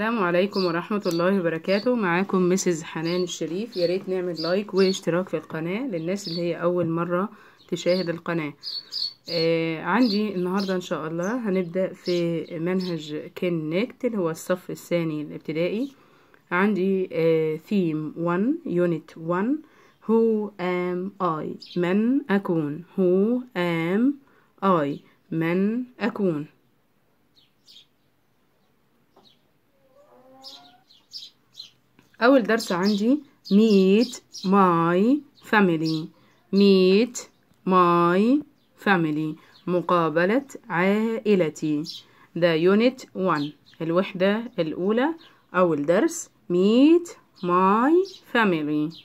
السلام عليكم ورحمة الله وبركاته معاكم مسز حنان الشريف ياريت نعمل لايك واشتراك في القناة للناس اللي هي أول مرة تشاهد القناة آه عندي النهاردة إن شاء الله هنبدأ في منهج كنكت اللي هو الصف الثاني الابتدائي عندي آه theme 1 unit 1 who am I من أكون who am I من أكون أول درس عندي meet my family meet my family مقابلة عائلتي the unit one الوحدة الأولى أول درس meet my family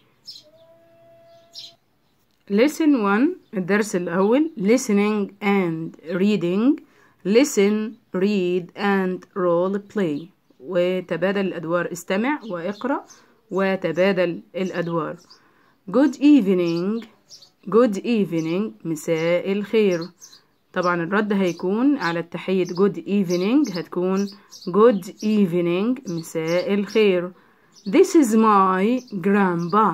lesson one الدرس الأول listening and reading listen read and role play وتبادل الأدوار استمع واقرأ وتبادل الأدوار good evening good evening مساء الخير طبعا الرد هيكون على التحية good evening هتكون good evening مساء الخير this is my grandpa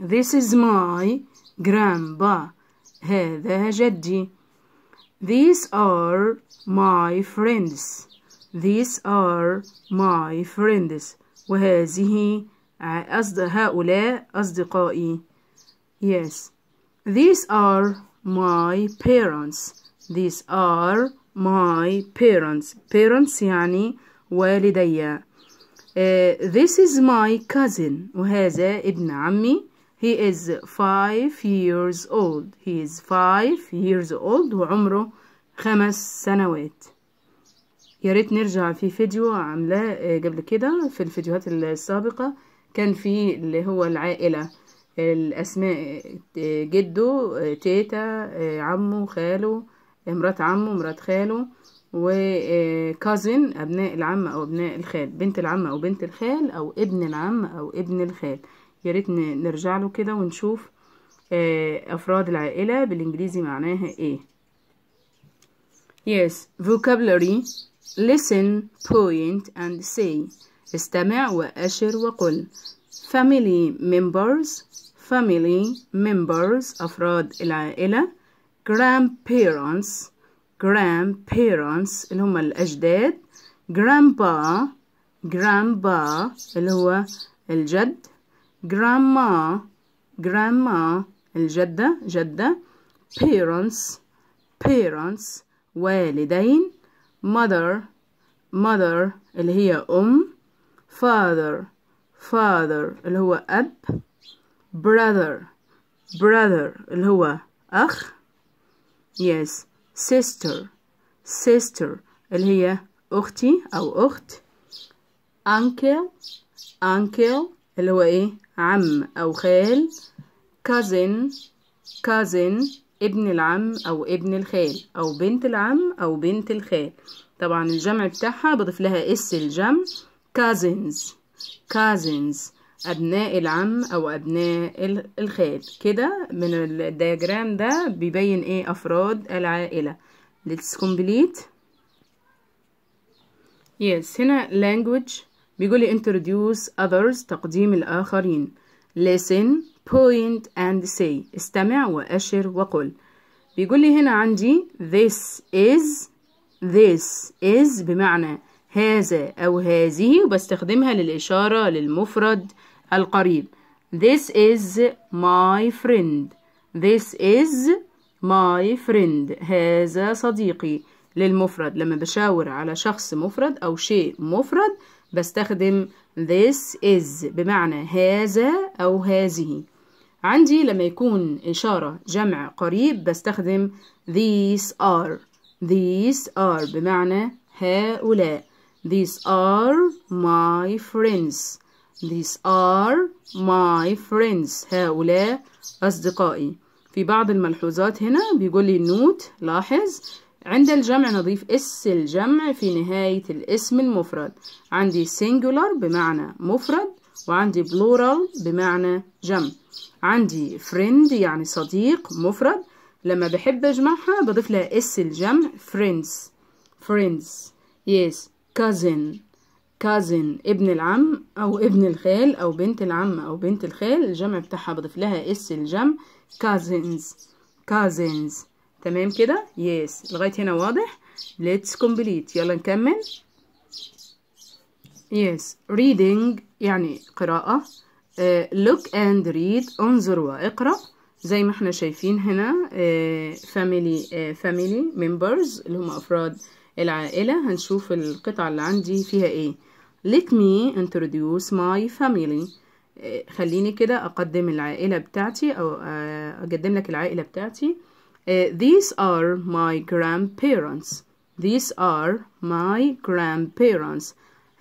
this is my grandpa هذا جدي these are my friends These are my friends وهذه أصدق هؤلاء أصدقائي Yes These are my parents These are my parents parents يعني والدي uh, this is my cousin وهذا ابن عمي he is five years old he is five years old وعمره خمس سنوات يا ريت نرجع في فيديو عاملاه آه، قبل كده في الفيديوهات السابقة كان في اللي هو العائلة الأسماء آه، جده آه، تيتا عمه خاله مرات عمه مرات خاله وكازن أبناء العم أو أبناء الخال بنت العم أو بنت الخال أو ابن العم أو ابن الخال يا ريت نرجع له كده ونشوف أفراد العائلة بالإنجليزي معناها إيه Yes, vocabulary Listen, point and say استمع وأشر وقل Family members Family members أفراد العائلة Grandparents grandparents اللي هم الأجداد grandpa grandpa اللي هو الجد grandma grandma الجدة جدة parents parents والدين mother mother اللي هي أم father father اللي هو أب brother brother اللي هو أخ yes sister sister اللي هي أختي أو أخت uncle uncle اللي هو إيه عم أو خال cousin cousin ابن العم أو ابن الخال أو بنت العم أو بنت الخال طبعا الجمع بتاعها بضيف لها اس الجمع cousins cousins أبناء العم أو أبناء الخال كده من الدياجرام ده بيبين إيه أفراد العائلة let's complete yes هنا language بيقول introduce others تقديم الآخرين listen point and say استمع وأشر وقل بيقول لي هنا عندي this is this is بمعنى هذا أو هذه وبستخدمها للإشارة للمفرد القريب This is my friend This is my friend هذا صديقي للمفرد لما بشاور على شخص مفرد أو شيء مفرد بستخدم this is بمعنى هذا أو هذه عندي لما يكون إشارة جمع قريب بستخدم these are these are بمعنى هؤلاء these are my friends these are my friends هؤلاء أصدقائي في بعض الملحوظات هنا بيقول لي النوت لاحظ عند الجمع نضيف اس الجمع في نهاية الاسم المفرد عندي singular بمعنى مفرد وعندي plural بمعنى جمع عندي friend يعني صديق مفرد لما بحب اجمعها بضيف لها اس الجمع friends friends yes cousin cousin ابن العم او ابن الخال او بنت العم او بنت الخال الجمع بتاعها بضيف لها اس الجمع cousins cousins تمام كده يس لغايه هنا واضح let's complete يلا نكمل يس reading يعني قراءه uh, look and read انظر واقرا زي ما احنا شايفين هنا uh, family uh, family members اللي هم افراد العائله هنشوف القطعه اللي عندي فيها ايه let me introduce my family خليني كده اقدم العائله بتاعتي او اقدم لك العائله بتاعتي Uh, these are my grandparents. These are my grandparents.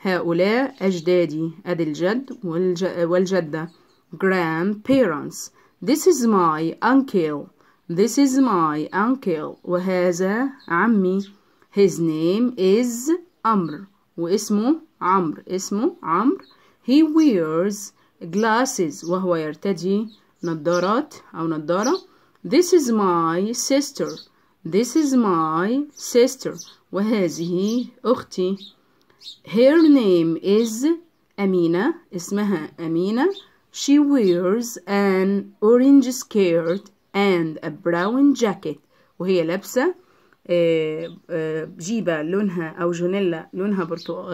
هؤلاء أجدادي أدي الجد والج والجدة grandparents This is my uncle This is my uncle وهذا عمي His name is Amr. واسمه عمرو اسمه عمرو He wears glasses وهو يرتدي نظارات أو نظارة this is my sister. This is my sister. وهذه أختي. Her name is Amina. اسمها امينة. She wears an orange skirt and a brown jacket. وهي لابسة جيبة لونها أو جونيلا لونها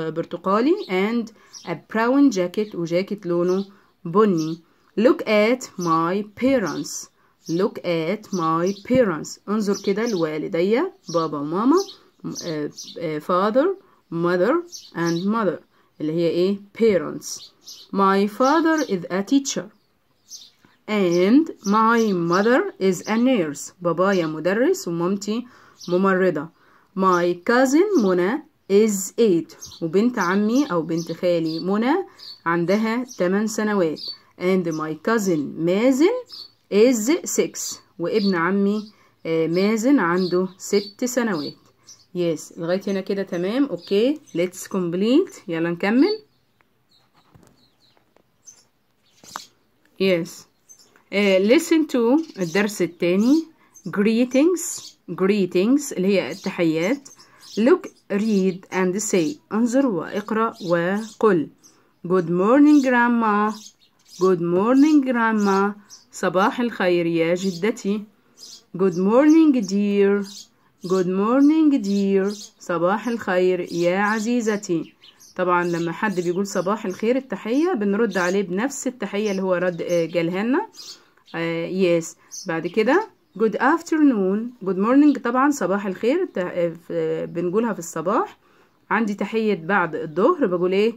برتقالي and a brown jacket وجاكيت لونه بني. Look at my parents look at my parents انظر كده لوالدي بابا وماما father mother and mother اللي هي ايه parents my father is a teacher and my mother is a nurse بابايا مدرس ومامتي ممرضة my cousin منى is 8 وبنت عمي أو بنت خالي منى عندها 8 سنوات and my cousin مازن is 6 وابن عمي آه، مازن عنده ست سنوات yes. لغايه هنا كده تمام اوكي ليتس كومبليت يلا نكمل yes. uh, listen to الدرس الثاني greetings greetings اللي هي التحيات look read and say انظر واقرا وقل good morning grandma good morning grandma صباح الخير يا جدتي Good morning dear Good morning dear صباح الخير يا عزيزتي طبعا لما حد بيقول صباح الخير التحية بنرد عليه بنفس التحية اللي هو رد آه، لنا يس آه، بعد كده good afternoon good morning طبعا صباح الخير آه، بنقولها في الصباح عندي تحية بعد الظهر بقول ايه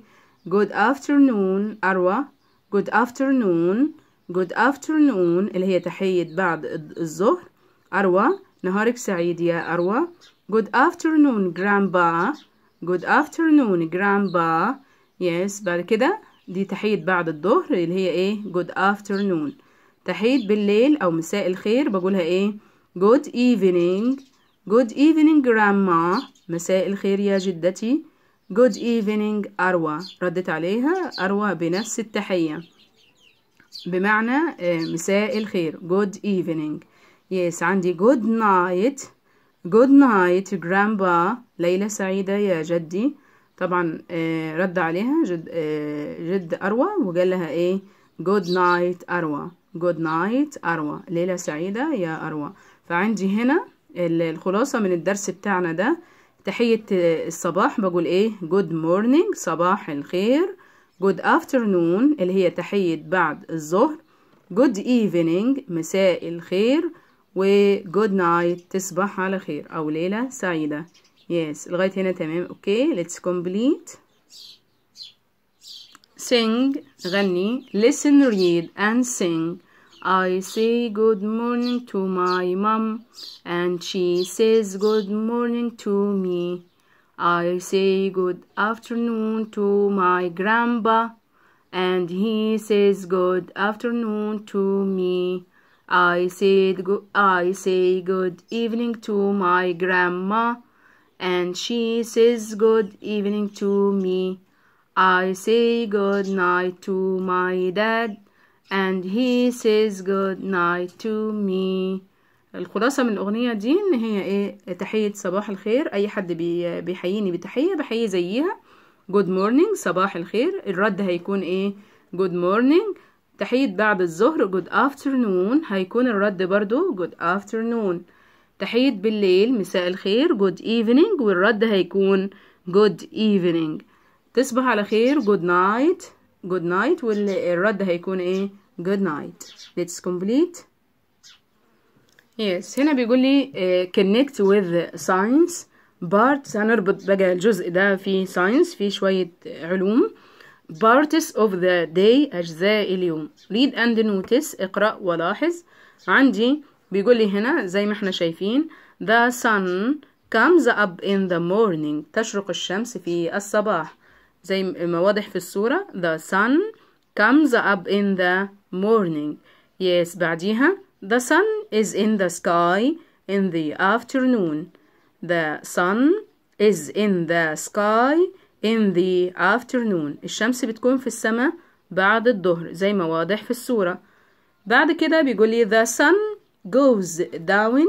good afternoon أروى good afternoon good afternoon اللي هي تحية بعد الظهر أروى نهارك سعيد يا أروى good afternoon grandpa good afternoon grandpa yes بعد كده دي تحية بعد الظهر اللي هي ايه good afternoon تحية بالليل أو مساء الخير بقولها ايه good evening good evening grandma مساء الخير يا جدتي good evening أروى ردت عليها أروى بنفس التحية بمعنى آه، مساء الخير good evening yes عندي good night good night grandpa ليلة سعيدة يا جدي طبعا آه، رد عليها جد, آه، جد أروى وقال لها ايه good night أروى good night أروى ليلة سعيدة يا أروى فعندي هنا الخلاصة من الدرس بتاعنا ده تحية الصباح بقول ايه good morning صباح الخير good afternoon اللي هي تحية بعد الظهر good evening مساء الخير و good night تصبح على خير أو ليلة سعيدة yes لغاية هنا تمام اوكي okay. let's complete sing غني listen read and sing I say good morning to my mom and she says good morning to me I say good afternoon to my grandpa and he says good afternoon to me. I said I say good evening to my grandma and she says good evening to me. I say good night to my dad and he says good night to me. الخلاصة من الأغنية دي إن هي إيه تحية صباح الخير أي حد بي بيحييني بتحية بحييه زيها جود مورنينج صباح الخير الرد هيكون إيه جود مورنينج تحية بعد الظهر جود افترنون هيكون الرد برضو جود افترنون تحية بالليل مساء الخير جود ايفنينج والرد هيكون جود ايفنينج تصبح على خير جود نايت جود نايت والرد هيكون ايه جود نايت let's complete يس yes. هنا بيقول لي آه, connect with science parts هنربط بقى الجزء ده في science في شوية علوم parts of the day أجزاء اليوم read and notice اقرأ ولاحظ عندي بيقول لي هنا زي ما احنا شايفين the sun comes up in the morning تشرق الشمس في الصباح زي ما واضح في الصورة the sun comes up in the morning yes بعديها The sun is in the sky in the afternoon. The sun is in the sky in the afternoon. الشمس بتكون في السماء بعد الظهر زي ما واضح في الصورة. بعد كده بيقول لي the sun goes down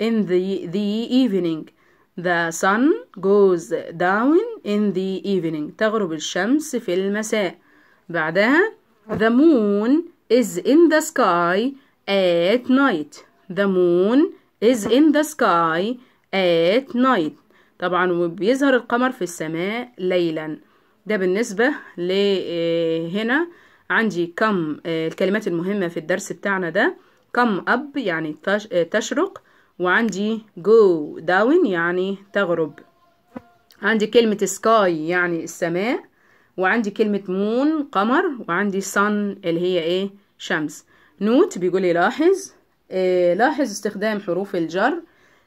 in the the evening. The sun goes down in the evening. تغرب الشمس في المساء. بعدها the moon is in the sky at night the moon is in the sky at night طبعا وبيظهر القمر في السماء ليلا ده بالنسبة لهنا آه، عندي كم آه، الكلمات المهمة في الدرس بتاعنا ده come up يعني آه، تشرق وعندي go down يعني تغرب عندي كلمة sky يعني السماء وعندي كلمة moon قمر وعندي sun اللي هي ايه شمس نوت بيقول لي لاحظ آه لاحظ استخدام حروف الجر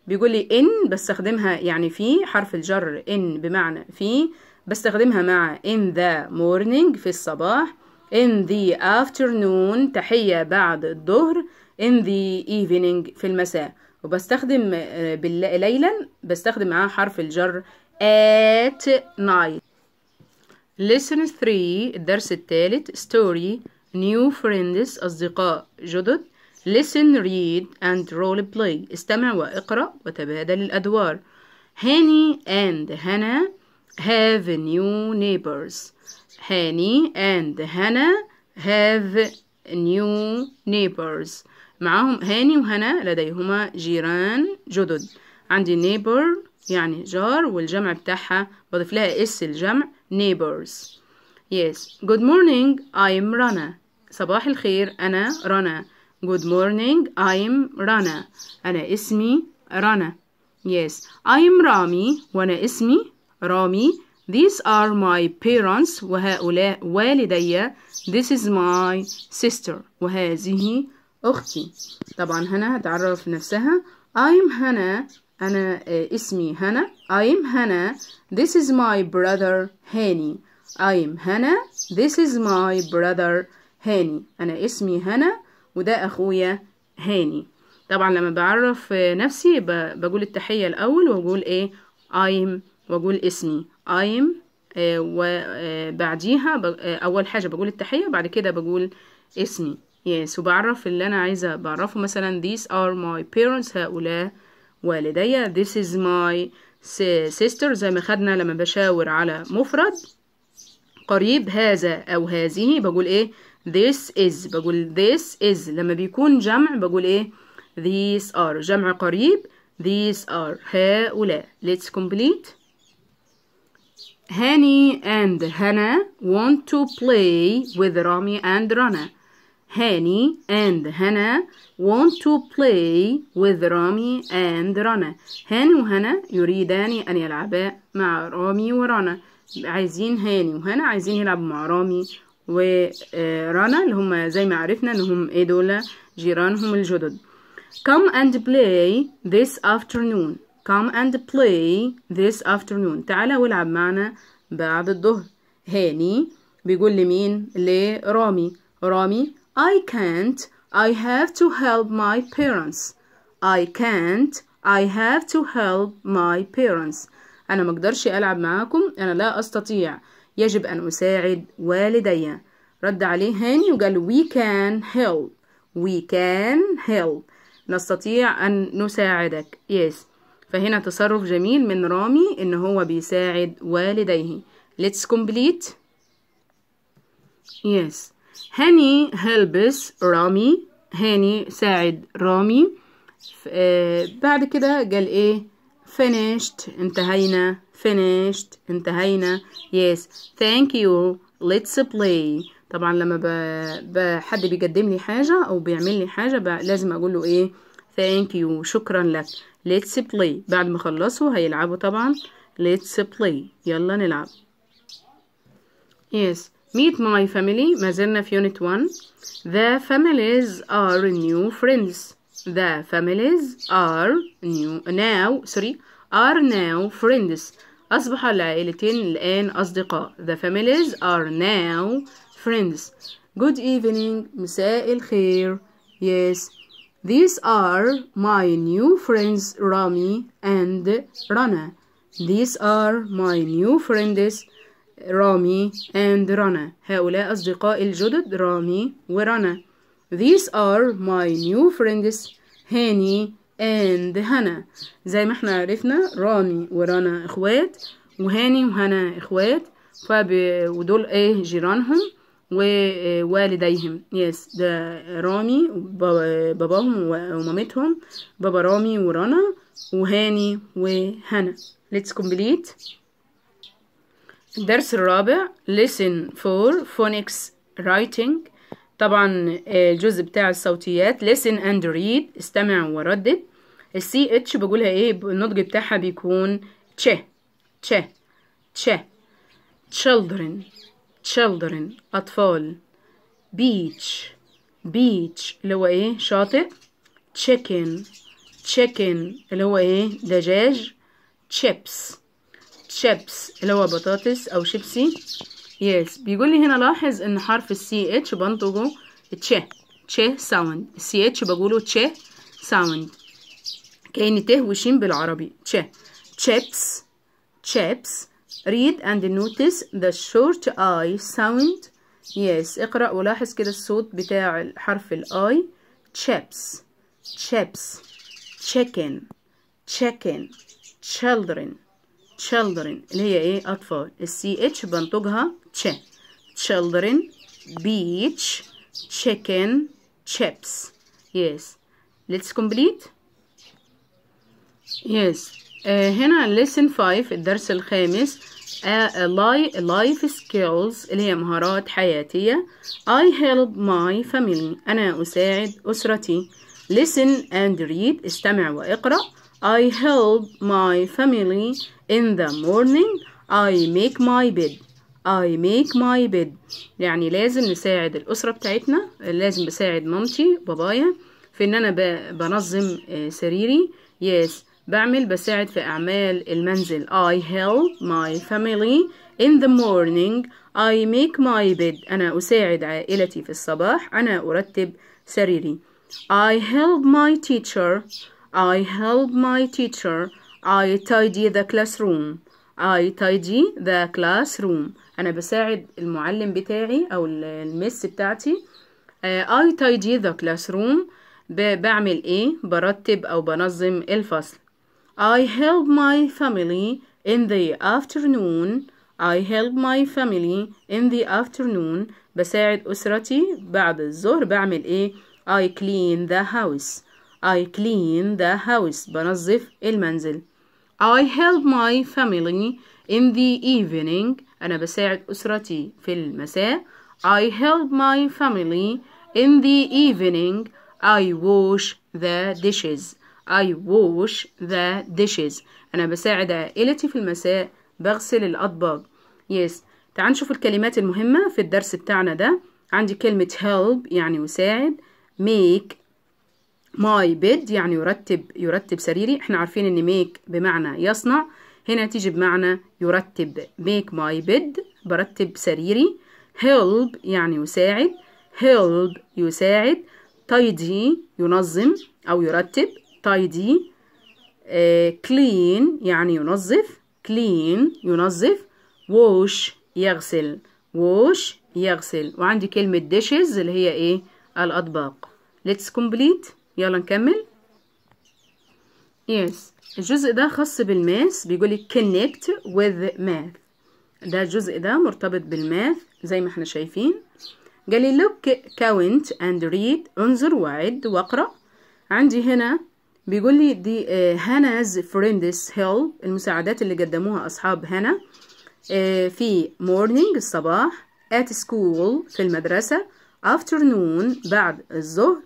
بيقول لي ان بستخدمها يعني في حرف الجر ان بمعنى في بستخدمها مع in the morning في الصباح in the afternoon تحية بعد الظهر in the evening في المساء وبستخدم آه، ليلا بستخدم معاه حرف الجر at night lesson 3 الدرس الثالث story new friends أصدقاء جدد listen read and role play استمع واقرأ وتبادل الأدوار هاني and هنا have new neighbors هاني and هنا have new neighbors معاهم هاني وهنا لديهما جيران جدد عندي neighbor يعني جار والجمع بتاعها بضيف لها اس الجمع neighbors Yes. Good morning. I'm Rana. صباح الخير. أنا رنا. Good morning. I'm Rana. أنا اسمي رنا. Yes. I'm Rami. وأنا اسمي رامي. These are my parents. وهؤلاء والدي. This is my sister. وهذه أختي. طبعا هنا هتعرف نفسها. I'm هنا. أنا اسمي هنا. I'm هنا. This is my brother هاني. I'm هنا This is my brother هاني أنا اسمي هنا وده أخويا هاني طبعا لما بعرف نفسي بقول التحية الأول وأقول إيه I'm وأقول اسمي I'm آه، وبعديها آه، آه، أول حاجة بقول التحية بعد كده بقول اسمي yes وبعرف اللي أنا عايزة بعرفه مثلا these are my parents هؤلاء والدي this is my sister زي ما خدنا لما بشاور على مفرد قريب هذا أو هذه بقول إيه this is بقول this is لما بيكون جمع بقول إيه these are جمع قريب these are هؤلاء let's complete هاني and هنا want to play with رامي and رنا هاني and هنا want to play with رامي and رنا هاني وهنا يريدان أن يلعبا مع رامي ورنا عايزين هاني وهنا عايزين يلعبوا مع رامي ورنا آه، اللي هما زي ما عرفنا انهم ايه دول جيرانهم الجدد come and play this afternoon come and play this afternoon تعالى والعب معنا بعد الظهر هاني بيقول لمين لرامي رامي I can't I have to help my parents I can't I have to help my parents أنا مقدرش ألعب معاكم أنا لا أستطيع يجب أن أساعد والدي رد عليه هاني وقال we can help we can help نستطيع أن نساعدك yes فهنا تصرف جميل من رامي إن هو بيساعد والديه let's complete yes هاني helps رامي هاني ساعد رامي آه بعد كده قال ايه finished انتهينا finished انتهينا yes thank you let's play طبعا لما ب... حد بيقدم لي حاجة أو بيعمل لي حاجة ب... لازم أقول له إيه thank you شكرا لك let's play بعد ما خلصوا هيلعبوا طبعا let's play يلا نلعب yes meet my family ما زلنا في unit 1 the families are new friends The families are new now sorry are now friends أصبح العائلتين الآن أصدقاء The families are now friends Good evening مساء الخير Yes These are my new friends Rami and Rana These are my new friends Rami and Rana. هؤلاء أصدقاء الجدد رامي ورنا These are my new friends هاني اند هنا زي ما احنا عرفنا رامي ورنا اخوات وهاني وهنا اخوات فب ودول ايه جيرانهم ووالديهم يس yes. ده رامي باباهم ومامتهم بابا رامي ورنا وهاني وهنا let's complete الدرس الرابع listen for phonics writing طبعا آه، الجزء بتاع الصوتيات listen and read استمع وردد السي اتش بقولها ايه النطق بتاعها بيكون تش تش تش children children أطفال beach beach اللي هو ايه شاطئ chicken chicken اللي هو ايه دجاج chips chips اللي هو بطاطس أو شيبسي yes بيقول لي هنا لاحظ ان حرف السي اتش بنطقه تش تش ساوند السي اتش بقوله تش ساوند كأن ت وشين بالعربي تش chips chips read and notice the short i sound yes اقرأ ولاحظ كده الصوت بتاع حرف الاي chips chips chicken chicken children children اللي هي ايه اطفال السي اتش بنطقها ch children beach chicken chips yes let's complete yes uh, هنا lesson 5 الدرس الخامس life skills اللي هي مهارات حياتية I help my family أنا أساعد أسرتي listen and read استمع وإقرأ I help my family in the morning I make my bed I make my bed يعني لازم نساعد الأسرة بتاعتنا لازم بساعد مامتي بابايا في إن أنا بنظم آه، سريري yes بعمل بساعد في أعمال المنزل I help my family in the morning I make my bed أنا أساعد عائلتي في الصباح أنا أرتب سريري I help my teacher I help my teacher I tidy the classroom I tidy the classroom انا بساعد المعلم بتاعي او المس بتاعتي اي تايجي ذا كلاس روم بعمل ايه برتب او بنظم الفصل I help my family in the afternoon I help my family in the afternoon بساعد أسرتي بعد الظهر بعمل إيه I clean the house I clean the house بنظف المنزل I help my family in the evening أنا بساعد أسرتي في المساء I help my family in the evening I wash the dishes I wash the dishes أنا بساعد عائلتي في المساء بغسل الأطباق yes تعال نشوف الكلمات المهمة في الدرس بتاعنا ده عندي كلمة help يعني مساعد make my bed يعني يرتب يرتب سريري احنا عارفين ان make بمعنى يصنع هنا تيجي بمعنى يرتب make my bed برتب سريري help يعني يساعد help يساعد tidy ينظم أو يرتب tidy آه، clean يعني ينظف clean ينظف wash يغسل wash يغسل وعندي كلمة dishes اللي هي ايه الأطباق let's complete يلا نكمل yes الجزء ده خاص بالماث لك connect with math ده الجزء ده مرتبط بالماث زي ما احنا شايفين لي look count and read انظر وعد واقرأ عندي هنا بيقول لي دي هانز فريندز هيل المساعدات اللي قدموها أصحاب هنا uh, في morning الصباح at school في المدرسة afternoon بعد الظهر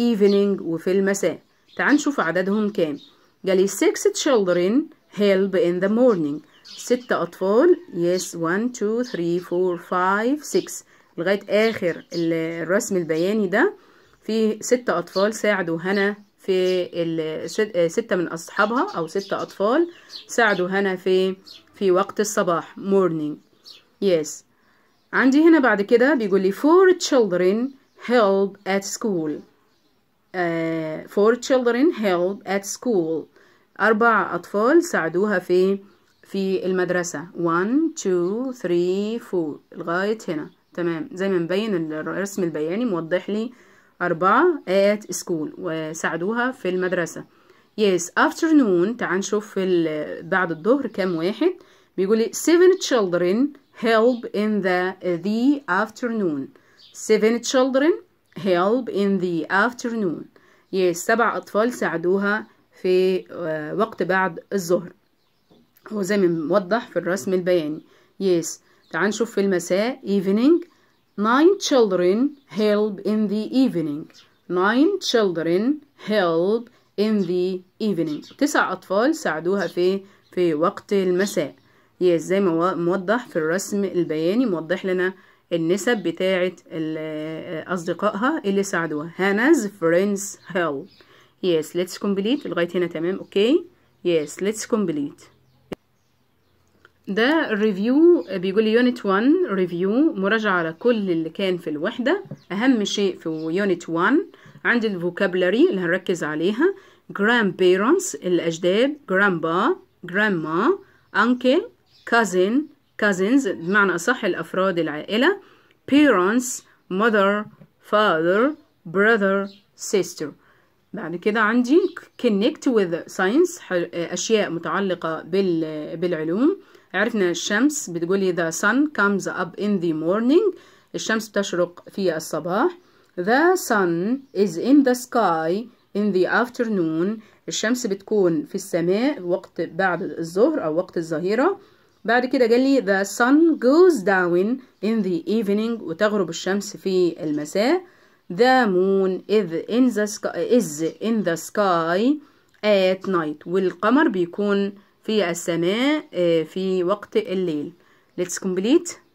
evening وفي المساء تعال نشوف عددهم كام جالي 6 children help in the morning ست أطفال yes 1 2 3 4 5 6 لغاية آخر الرسم البياني ده في ستة أطفال ساعدوا هنا في ستة من أصحابها أو ستة أطفال ساعدوا هنا في في وقت الصباح morning yes عندي هنا بعد كده بيقول لي four children help at school آه، four children help at school أربع أطفال ساعدوها في في المدرسة one two three four لغاية هنا تمام زي ما مبين الرسم البياني موضح لي أربعة at school وساعدوها في المدرسة yes afternoon تعال نشوف بعد الظهر كم واحد بيقولي seven children help in the the afternoon seven children help in the afternoon yes سبع أطفال ساعدوها في آه، وقت بعد الظهر هو زي ما موضح في الرسم البياني yes تعال نشوف في المساء evening nine children help in the evening nine children help in the evening تسع أطفال ساعدوها في في وقت المساء yes زي ما موضح في الرسم البياني موضح لنا النسب بتاعة أصدقائها اللي ساعدوها هاناز فريندز هيل يس ليتس كومبليت لغاية هنا تمام أوكي يس ليتس كومبليت ده ريفيو بيقول لي يونت 1 ريفيو مراجعة على كل اللي كان في الوحدة أهم شيء في يونت 1 عندي الفوكابلري اللي هنركز عليها grandparents الأجداد grandpa grandma uncle cousin cousins بمعنى أصح الأفراد العائلة parents mother father brother sister بعد كده عندي connect with science أشياء متعلقة بالعلوم عرفنا الشمس بتقولي the sun comes up in the morning الشمس بتشرق في الصباح the sun is in the sky in the afternoon الشمس بتكون في السماء وقت بعد الظهر أو وقت الظهيرة بعد كده قال لي the sun goes down in the evening وتغرب الشمس في المساء the moon is in the sky, is in the sky at night والقمر بيكون في السماء في وقت الليل let's complete